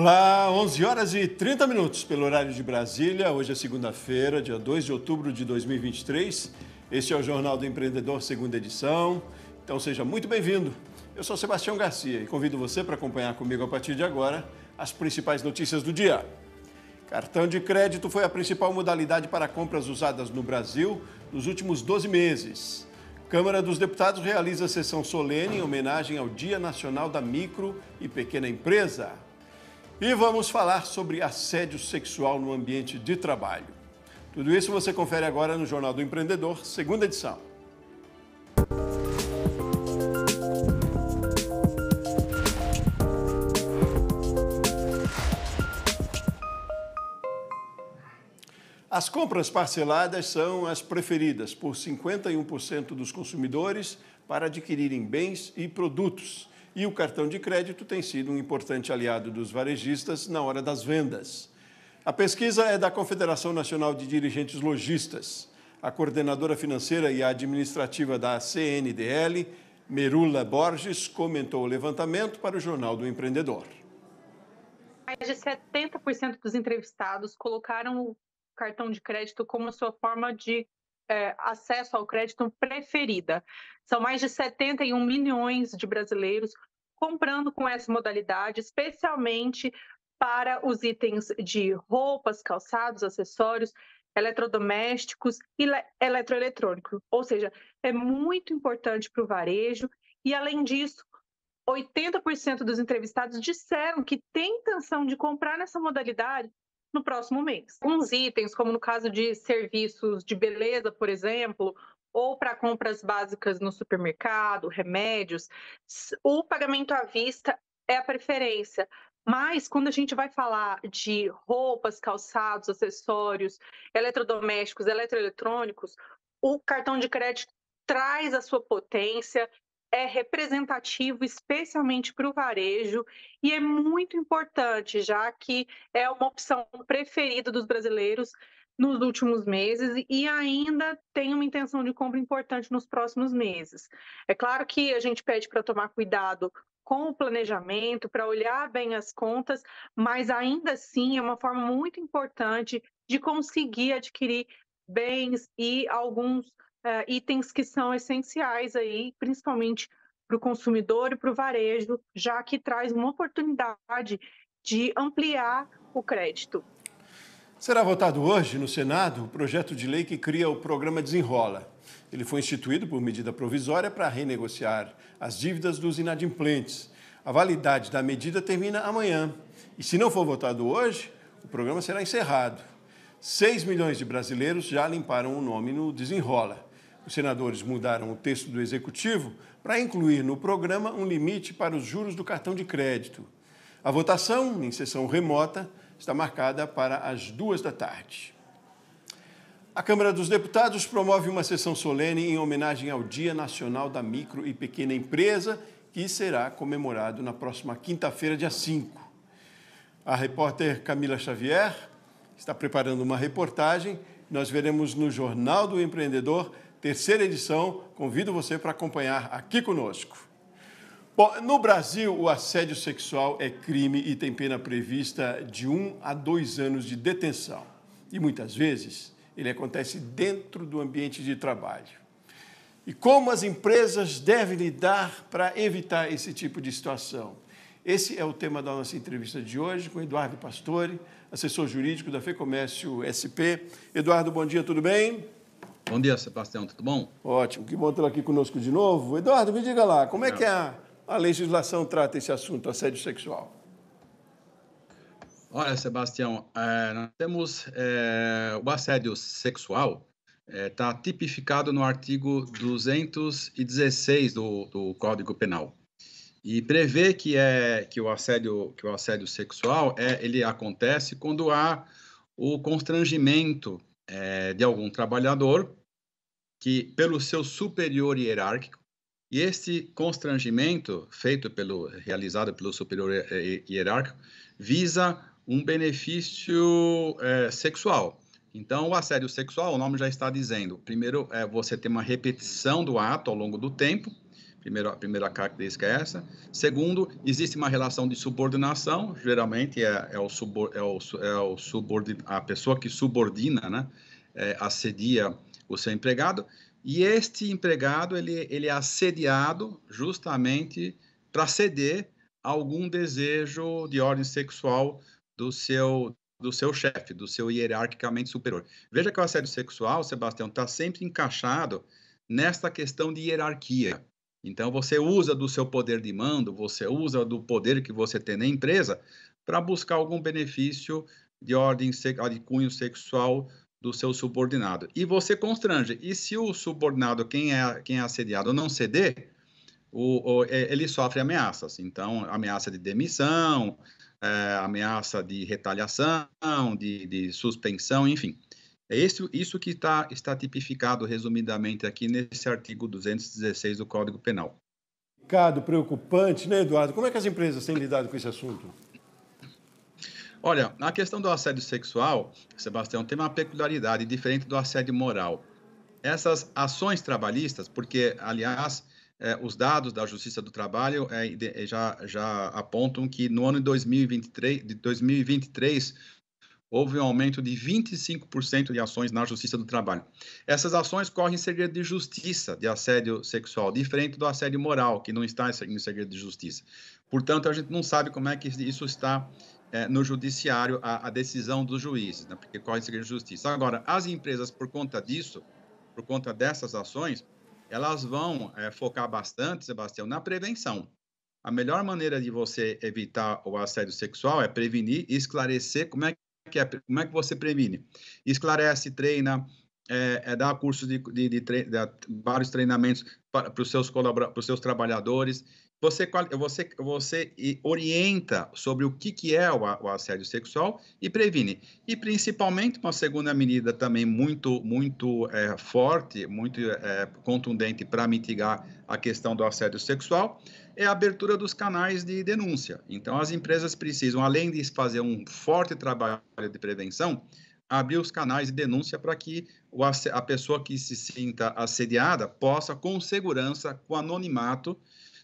Olá, 11 horas e 30 minutos pelo horário de Brasília. Hoje é segunda-feira, dia 2 de outubro de 2023. Este é o Jornal do Empreendedor, segunda edição. Então seja muito bem-vindo. Eu sou Sebastião Garcia e convido você para acompanhar comigo a partir de agora as principais notícias do dia. Cartão de crédito foi a principal modalidade para compras usadas no Brasil nos últimos 12 meses. Câmara dos Deputados realiza sessão solene em homenagem ao Dia Nacional da Micro e Pequena Empresa. E vamos falar sobre assédio sexual no ambiente de trabalho. Tudo isso você confere agora no Jornal do Empreendedor, segunda edição. As compras parceladas são as preferidas por 51% dos consumidores para adquirirem bens e produtos e o cartão de crédito tem sido um importante aliado dos varejistas na hora das vendas. A pesquisa é da Confederação Nacional de Dirigentes Logistas. A coordenadora financeira e administrativa da CNDL, Merula Borges, comentou o levantamento para o Jornal do Empreendedor. Mais de 70% dos entrevistados colocaram o cartão de crédito como sua forma de é, acesso ao crédito preferida. São mais de 71 milhões de brasileiros comprando com essa modalidade, especialmente para os itens de roupas, calçados, acessórios, eletrodomésticos e eletroeletrônico. Ou seja, é muito importante para o varejo e, além disso, 80% dos entrevistados disseram que têm intenção de comprar nessa modalidade no próximo mês. Alguns itens, como no caso de serviços de beleza, por exemplo, ou para compras básicas no supermercado, remédios, o pagamento à vista é a preferência. Mas quando a gente vai falar de roupas, calçados, acessórios, eletrodomésticos, eletroeletrônicos, o cartão de crédito traz a sua potência é representativo, especialmente para o varejo, e é muito importante, já que é uma opção preferida dos brasileiros nos últimos meses e ainda tem uma intenção de compra importante nos próximos meses. É claro que a gente pede para tomar cuidado com o planejamento, para olhar bem as contas, mas ainda assim é uma forma muito importante de conseguir adquirir bens e alguns uh, itens que são essenciais aí, principalmente para o consumidor e para o varejo, já que traz uma oportunidade de ampliar o crédito. Será votado hoje no Senado o projeto de lei que cria o programa Desenrola. Ele foi instituído por medida provisória para renegociar as dívidas dos inadimplentes. A validade da medida termina amanhã. E se não for votado hoje, o programa será encerrado. 6 milhões de brasileiros já limparam o nome no Desenrola os senadores mudaram o texto do executivo para incluir no programa um limite para os juros do cartão de crédito. A votação, em sessão remota, está marcada para as duas da tarde. A Câmara dos Deputados promove uma sessão solene em homenagem ao Dia Nacional da Micro e Pequena Empresa, que será comemorado na próxima quinta-feira, dia 5. A repórter Camila Xavier está preparando uma reportagem. Nós veremos no Jornal do Empreendedor terceira edição. Convido você para acompanhar aqui conosco. Bom, no Brasil, o assédio sexual é crime e tem pena prevista de um a dois anos de detenção. E muitas vezes ele acontece dentro do ambiente de trabalho. E como as empresas devem lidar para evitar esse tipo de situação? Esse é o tema da nossa entrevista de hoje com Eduardo Pastore, assessor jurídico da FEComércio SP. Eduardo, bom dia, tudo bem? Bom dia, Sebastião, tudo bom? Ótimo, que bom tê aqui conosco de novo. Eduardo, me diga lá, como é, é, que a, a legislação trata esse assunto, assédio sexual? Olha, Sebastião, é, nós temos é, o assédio sexual está é, tipificado no artigo 216 do, do Código Penal e prevê que é que o assédio que o assédio sexual é ele acontece quando há o constrangimento é, de algum trabalhador que pelo seu superior hierárquico e este constrangimento feito pelo realizado pelo superior eh, hierárquico visa um benefício é, sexual. Então, o assédio sexual, o nome já está dizendo. Primeiro, é você ter uma repetição do ato ao longo do tempo. Primeiro, a primeira característica é essa. Segundo, existe uma relação de subordinação. Geralmente é, é, o, subor, é, o, é o subordin, a pessoa que subordina, né? É, assedia o seu empregado, e este empregado ele, ele é assediado justamente para ceder a algum desejo de ordem sexual do seu do seu chefe, do seu hierarquicamente superior. Veja que o assédio sexual, Sebastião, está sempre encaixado nesta questão de hierarquia. Então, você usa do seu poder de mando, você usa do poder que você tem na empresa para buscar algum benefício de ordem de cunho sexual do seu subordinado. E você constrange. E se o subordinado, quem é, quem é assediado, não ceder, o, o, é, ele sofre ameaças. Então, ameaça de demissão, é, ameaça de retaliação, de, de suspensão, enfim. É isso, isso que tá, está tipificado resumidamente aqui nesse artigo 216 do Código Penal. Preocupante, né, Eduardo? Como é que as empresas têm lidado com esse assunto? Olha, a questão do assédio sexual, Sebastião, tem uma peculiaridade diferente do assédio moral. Essas ações trabalhistas, porque, aliás, eh, os dados da Justiça do Trabalho eh, de, eh, já, já apontam que no ano de 2023, de 2023 houve um aumento de 25% de ações na Justiça do Trabalho. Essas ações correm em segredo de justiça de assédio sexual, diferente do assédio moral, que não está em segredo de justiça. Portanto, a gente não sabe como é que isso está é, no judiciário a, a, decisão dos juízes, né, porque corre segredo de justiça. Agora, as empresas, por conta disso, por conta dessas ações, elas vão é, focar bastante, Sebastião, na prevenção. A melhor maneira de você evitar o assédio sexual é prevenir e esclarecer como é que, é, como é que você previne. Esclarece, treina, é, é dar cursos de, de, de, tre de vários treinamentos para, os seus para os seus trabalhadores. Você, você, você orienta sobre o que, que é o, o assédio sexual e previne. E principalmente uma segunda medida também muito muito é, forte, muito é, contundente para mitigar a questão do assédio sexual é a abertura dos canais de denúncia. Então as empresas precisam, além de fazer um forte trabalho de prevenção, abrir os canais de denúncia para que a pessoa que se sinta assediada possa, com segurança, com anonimato,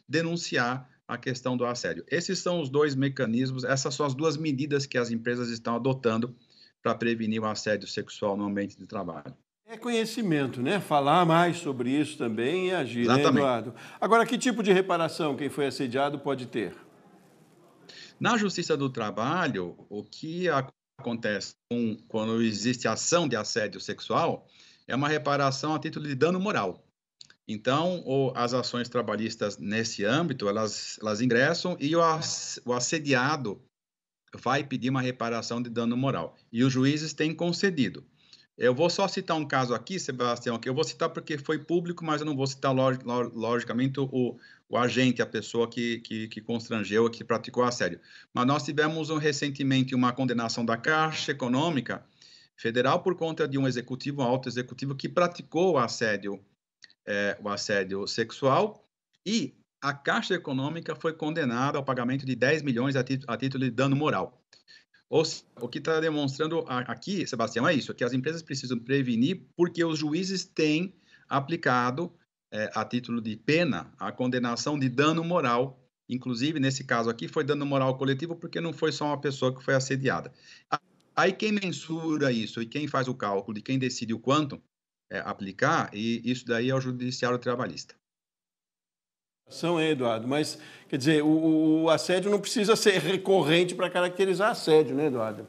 denunciar a questão do assédio. Esses são os dois mecanismos, essas são as duas medidas que as empresas estão adotando para prevenir o assédio sexual no ambiente de trabalho. É conhecimento, né? Falar mais sobre isso também e é agir, né, Exatamente. né, Eduardo? Agora, que tipo de reparação quem foi assediado pode ter? Na Justiça do Trabalho, o que a acontece com, quando existe ação de assédio sexual é uma reparação a título de dano moral. Então, o, as ações trabalhistas nesse âmbito, elas, elas ingressam e o, o assediado vai pedir uma reparação de dano moral. E os juízes têm concedido. Eu vou só citar um caso aqui, Sebastião, que eu vou citar porque foi público, mas eu não vou citar, log, logicamente, o, o, agente, a pessoa que, que, que constrangeu, que praticou assédio. Mas nós tivemos um, recentemente uma condenação da Caixa Econômica Federal por conta de um executivo, um alto executivo, que praticou o assédio, é, o assédio sexual e a Caixa Econômica foi condenada ao pagamento de 10 milhões a, a título de dano moral. Ou seja, o que está demonstrando aqui, Sebastião, é isso, que as empresas precisam prevenir porque os juízes têm aplicado, é, a título de pena, a condenação de dano moral. Inclusive, nesse caso aqui, foi dano moral coletivo porque não foi só uma pessoa que foi assediada. Aí quem mensura isso e quem faz o cálculo e quem decide o quanto é, aplicar, e isso daí é o judiciário trabalhista. São, é, Eduardo, mas quer dizer, o, o assédio não precisa ser recorrente para caracterizar assédio, né, Eduardo?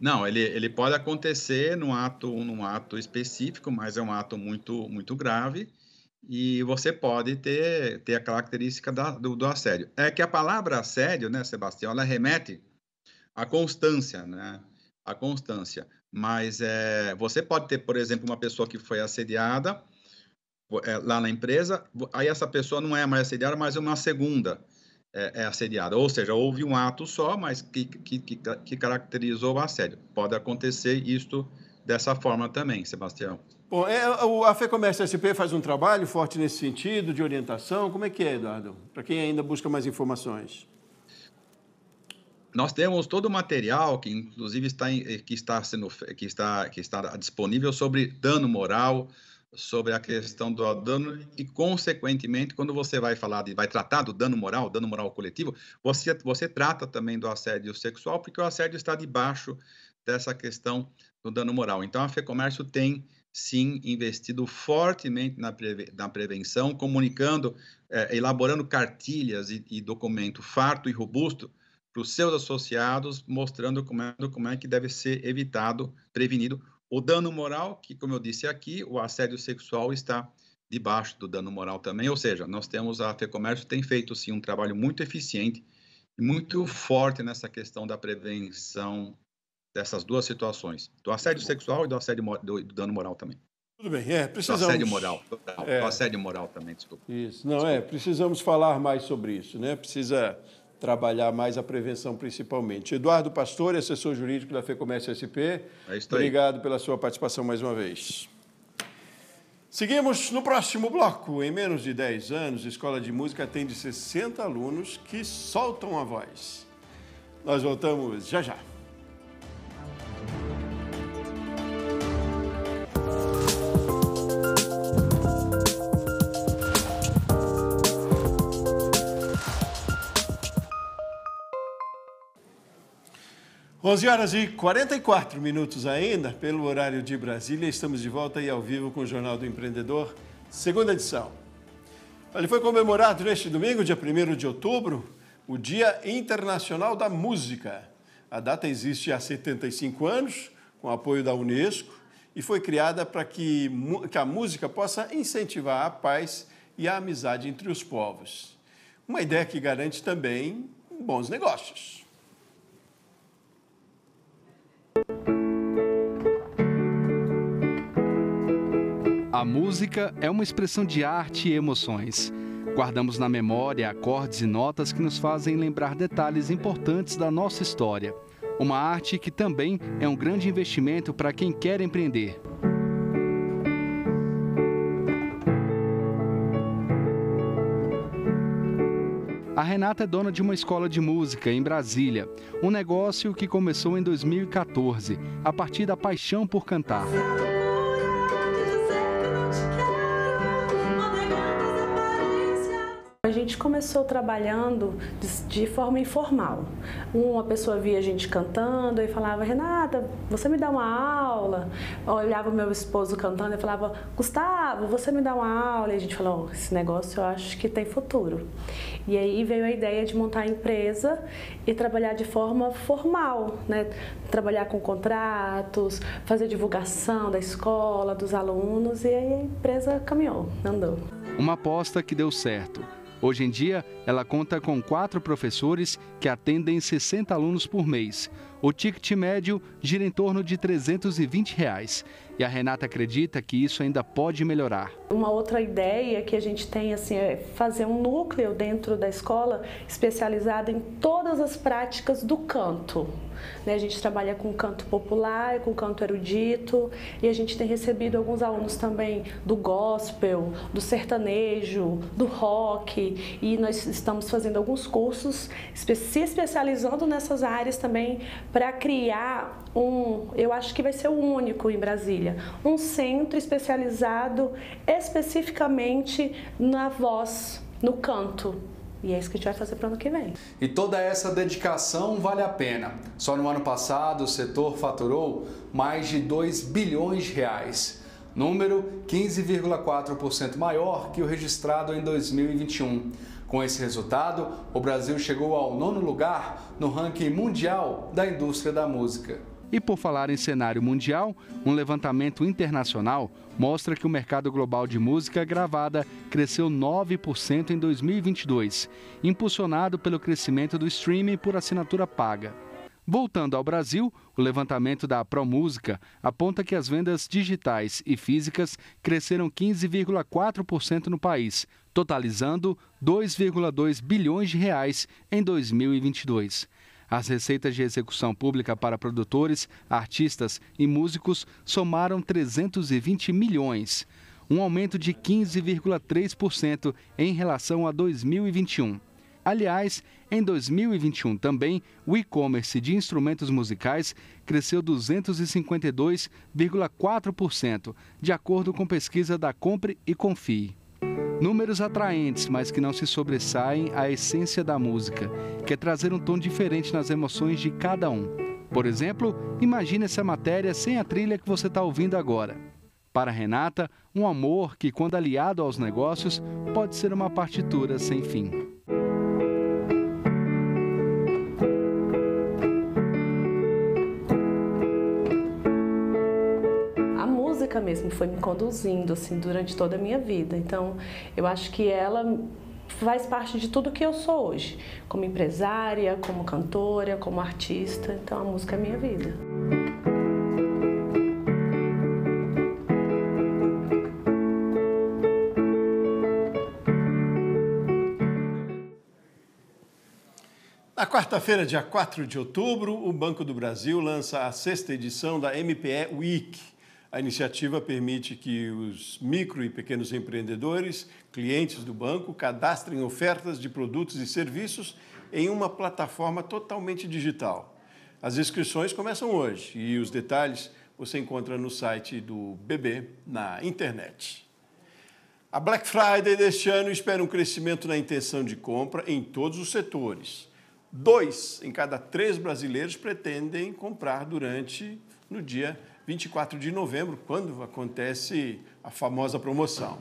Não, ele, ele pode acontecer num ato, num ato específico, mas é um ato muito, muito grave e você pode ter, ter a característica da, do, do, assédio. É que a palavra assédio, né, Sebastião, ela remete à constância, né? A constância. Mas é, você pode ter, por exemplo, uma pessoa que foi assediada, é, lá na empresa, aí essa pessoa não é mais assediada, mas é uma segunda é, é assediada. Ou seja, houve um ato só, mas que, que, que, que caracterizou o assédio. Pode acontecer isto dessa forma também, Sebastião. Bom, é, a SP faz um trabalho forte nesse sentido, de orientação. Como é que é, Eduardo? Para quem ainda busca mais informações. Nós temos todo o material que, inclusive, está, que, está sendo, que, está, que está disponível sobre dano moral, sobre a questão do dano e, consequentemente, quando você vai falar de, vai tratar do dano moral, dano moral coletivo, você, você trata também do assédio sexual, porque o assédio está debaixo dessa questão do dano moral. Então, a FEComércio tem, sim, investido fortemente na, preve, na prevenção, comunicando, eh, elaborando cartilhas e, e documento farto e robusto para os seus associados, mostrando como é, como é que deve ser evitado, prevenido o dano moral, que, como eu disse aqui, o assédio sexual está debaixo do dano moral também, ou seja, nós temos a FEComércio tem feito sim um trabalho muito eficiente e muito forte nessa questão da prevenção dessas duas situações, do assédio sexual e do assédio do, do dano moral também. Tudo bem, é, precisamos... Do assédio moral, do, é. do assédio moral também, desculpa. Isso, não é, desculpa. é, precisamos falar mais sobre isso, né? Precisa trabalhar mais a prevenção, principalmente. Eduardo Pastor, assessor jurídico da FEComércio SP. É Obrigado pela sua participação mais uma vez. Seguimos no próximo bloco. Em menos de 10 anos, a Escola de Música atende 60 alunos que soltam a voz. Nós voltamos já já. 11 horas e 44 minutos ainda, pelo horário de Brasília, estamos de volta e ao vivo com o Jornal do Empreendedor, segunda edição. Ele foi comemorado neste domingo, dia 1 de outubro, o Dia Internacional da Música. A data existe há 75 anos, com apoio da Unesco, e foi criada para que, que a música possa incentivar a paz e a amizade entre os povos. Uma ideia que garante também bons negócios. A música é uma expressão de arte e emoções. Guardamos na memória acordes e notas que nos fazem lembrar detalhes importantes da nossa história. Uma arte que também é um grande investimento para quem quer empreender. A Renata é dona de uma escola de música em Brasília, um negócio que começou em 2014, a partir da paixão por cantar. gente começou trabalhando de, de forma informal. Uma pessoa via a gente cantando e falava, Renata, você me dá uma aula? olhava o meu esposo cantando e falava, Gustavo, você me dá uma aula? E a gente falou, oh, esse negócio eu acho que tem futuro. E aí veio a ideia de montar a empresa e trabalhar de forma formal, né? Trabalhar com contratos, fazer divulgação da escola, dos alunos, e aí a empresa caminhou, andou. Uma aposta que deu certo. Hoje em dia, ela conta com quatro professores que atendem 60 alunos por mês. O ticket médio gira em torno de 320 reais e a Renata acredita que isso ainda pode melhorar. Uma outra ideia que a gente tem assim, é fazer um núcleo dentro da escola especializado em todas as práticas do canto. Né? A gente trabalha com canto popular, com canto erudito e a gente tem recebido alguns alunos também do gospel, do sertanejo, do rock e nós estamos fazendo alguns cursos se especializando nessas áreas também para criar um, eu acho que vai ser o único em Brasília, um centro especializado especificamente na voz, no canto. E é isso que a gente vai fazer para o ano que vem. E toda essa dedicação vale a pena. Só no ano passado o setor faturou mais de 2 bilhões de reais número 15,4% maior que o registrado em 2021. Com esse resultado, o Brasil chegou ao nono lugar no ranking mundial da indústria da música. E por falar em cenário mundial, um levantamento internacional mostra que o mercado global de música gravada cresceu 9% em 2022, impulsionado pelo crescimento do streaming por assinatura paga. Voltando ao Brasil, o levantamento da ProMúsica aponta que as vendas digitais e físicas cresceram 15,4% no país, totalizando 2,2 bilhões de reais em 2022. As receitas de execução pública para produtores, artistas e músicos somaram 320 milhões, um aumento de 15,3% em relação a 2021. Aliás, em 2021 também, o e-commerce de instrumentos musicais cresceu 252,4%, de acordo com pesquisa da Compre e Confie. Números atraentes, mas que não se sobressaem à essência da música, que é trazer um tom diferente nas emoções de cada um. Por exemplo, imagine essa matéria sem a trilha que você está ouvindo agora. Para Renata, um amor que, quando aliado aos negócios, pode ser uma partitura sem fim. mesmo foi me conduzindo assim durante toda a minha vida. Então, eu acho que ela faz parte de tudo que eu sou hoje, como empresária, como cantora, como artista. Então, a música é minha vida. Na quarta-feira, dia 4 de outubro, o Banco do Brasil lança a sexta edição da MPE Week, a iniciativa permite que os micro e pequenos empreendedores, clientes do banco, cadastrem ofertas de produtos e serviços em uma plataforma totalmente digital. As inscrições começam hoje e os detalhes você encontra no site do BB na internet. A Black Friday deste ano espera um crescimento na intenção de compra em todos os setores. Dois em cada três brasileiros pretendem comprar durante no dia 24 de novembro, quando acontece a famosa promoção.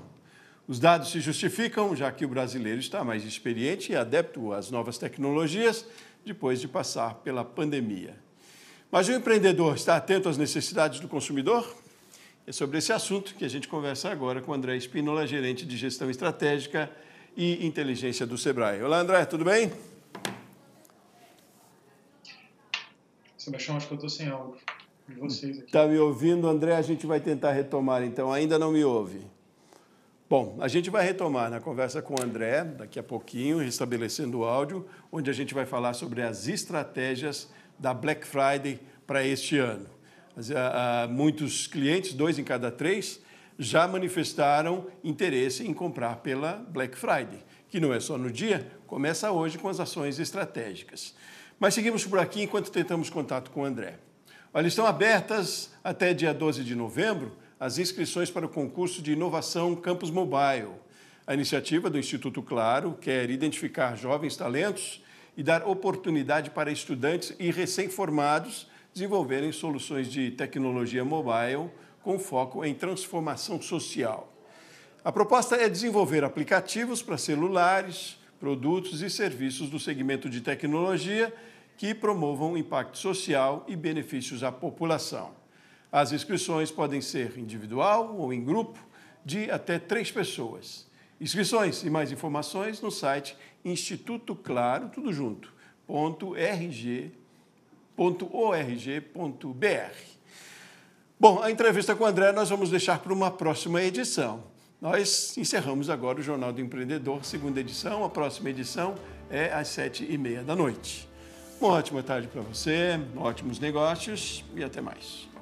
Os dados se justificam, já que o brasileiro está mais experiente e adepto às novas tecnologias depois de passar pela pandemia. Mas o empreendedor está atento às necessidades do consumidor? É sobre esse assunto que a gente conversa agora com André Espínola, gerente de gestão estratégica e inteligência do Sebrae. Olá, André, tudo bem? Sebastião, acho que eu estou sem áudio vocês aqui. Está me ouvindo, André? A gente vai tentar retomar, então. Ainda não me ouve. Bom, a gente vai retomar na conversa com o André, daqui a pouquinho, restabelecendo o áudio, onde a gente vai falar sobre as estratégias da Black Friday para este ano. Ah, ah, muitos clientes, dois em cada três, já manifestaram interesse em comprar pela Black Friday, que não é só no dia, começa hoje com as ações estratégicas. Mas seguimos por aqui enquanto tentamos contato com o André. Olha, estão abertas até dia 12 de novembro as inscrições para o concurso de inovação Campus Mobile. A iniciativa do Instituto Claro quer identificar jovens talentos e dar oportunidade para estudantes e recém-formados desenvolverem soluções de tecnologia mobile com foco em transformação social. A proposta é desenvolver aplicativos para celulares, produtos e serviços do segmento de tecnologia que promovam impacto social e benefícios à população. As inscrições podem ser individual ou em grupo, de até três pessoas. Inscrições e mais informações no site Instituto Claro, tudo junto, ponto rg, ponto org, ponto br. Bom, a entrevista com o André nós vamos deixar para uma próxima edição. Nós encerramos agora o Jornal do Empreendedor, segunda edição. A próxima edição é às sete e meia da noite. Uma ótima tarde para você, ótimos negócios e até mais.